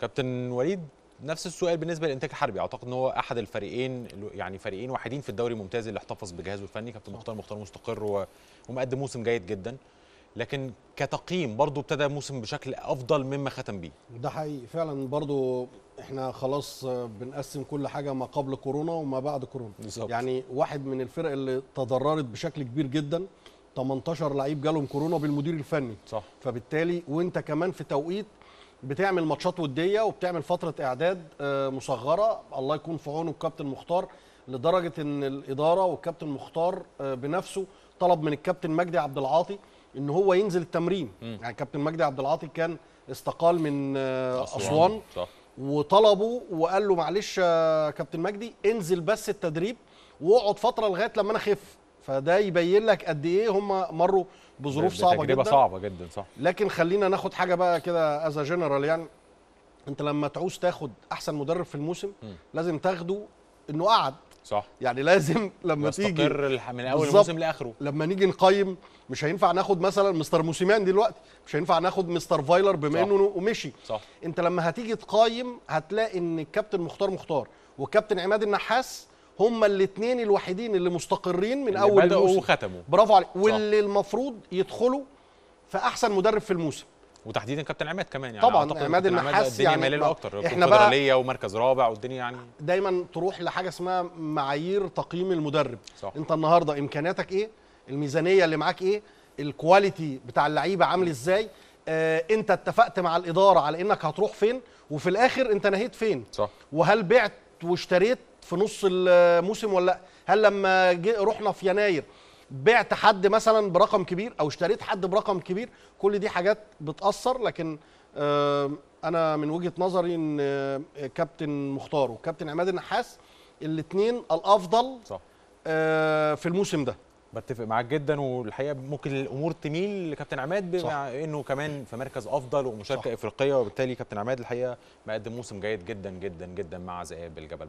كابتن وليد نفس السؤال بالنسبه للانتاج الحربي اعتقد ان هو احد الفريقين يعني فريقين وحيدين في الدوري الممتاز اللي احتفظ بجهازه الفني كابتن مختار مختار مستقر ومقدم موسم جيد جدا لكن كتقييم برضه ابتدى موسم بشكل افضل مما ختم بيه ده حقيقي فعلا برضه احنا خلاص بنقسم كل حاجه ما قبل كورونا وما بعد كورونا بالزبط. يعني واحد من الفرق اللي تضررت بشكل كبير جدا 18 لعيب جالهم كورونا بالمدير الفني صح فبالتالي وانت كمان في توقيت بتعمل ماتشات وديه وبتعمل فتره اعداد آه، مصغره الله يكون في عونه الكابتن مختار لدرجه ان الاداره والكابتن مختار آه، بنفسه طلب من الكابتن مجدي عبد العاطي ان هو ينزل التمرين م. يعني كابتن مجدي عبد العاطي كان استقال من آه، اسوان, أسوان. صح. وطلبه وقال له معلش يا كابتن مجدي انزل بس التدريب واقعد فتره لغايه لما انا اخف فده يبين لك قد ايه هم مروا بظروف صعبه جدا صعبه جدا صح لكن خلينا ناخد حاجه بقى كده از جنرال يعني انت لما تعوز تاخد احسن مدرب في الموسم م. لازم تاخده انه قعد صح يعني لازم لما تيجي من اول الموسم لاخره لما نيجي نقيم مش هينفع ناخد مثلا مستر موسيمان دلوقتي مش هينفع ناخد مستر فايلر بما انه ومشي صح انت لما هتيجي تقيم هتلاقي ان الكابتن مختار مختار والكابتن عماد النحاس هما الاثنين الوحيدين اللي مستقرين من اول بداوا وختموا برافو عليك واللي المفروض يدخلوا في احسن مدرب في الموسم وتحديدا كابتن عماد كمان يعني طبعا عماد النحاس يعني مايله اكتر احنا بقى ومركز رابع والدنيا يعني دايما تروح لحاجه اسمها معايير تقييم المدرب صح. انت النهارده امكانياتك ايه الميزانيه اللي معاك ايه الكواليتي بتاع اللعيبه عامل ازاي آه انت اتفقت مع الاداره على انك هتروح فين وفي الاخر انت نهيت فين صح. وهل بعت واشتريت في نص الموسم ولا لا هل لما رحنا في يناير بعت حد مثلا برقم كبير او اشتريت حد برقم كبير كل دي حاجات بتاثر لكن آه، انا من وجهه نظري ان آه، كابتن مختار وكابتن عماد النحاس الاثنين الافضل صح. آه، في الموسم ده بتفق معاك جدا والحقيقه ممكن الامور تميل لكابتن عماد بما انه كمان في مركز افضل ومشاركه صح. افريقيه وبالتالي كابتن عماد الحقيقه مقدم موسم جيد جدا جدا جدا مع ذئاب الجبل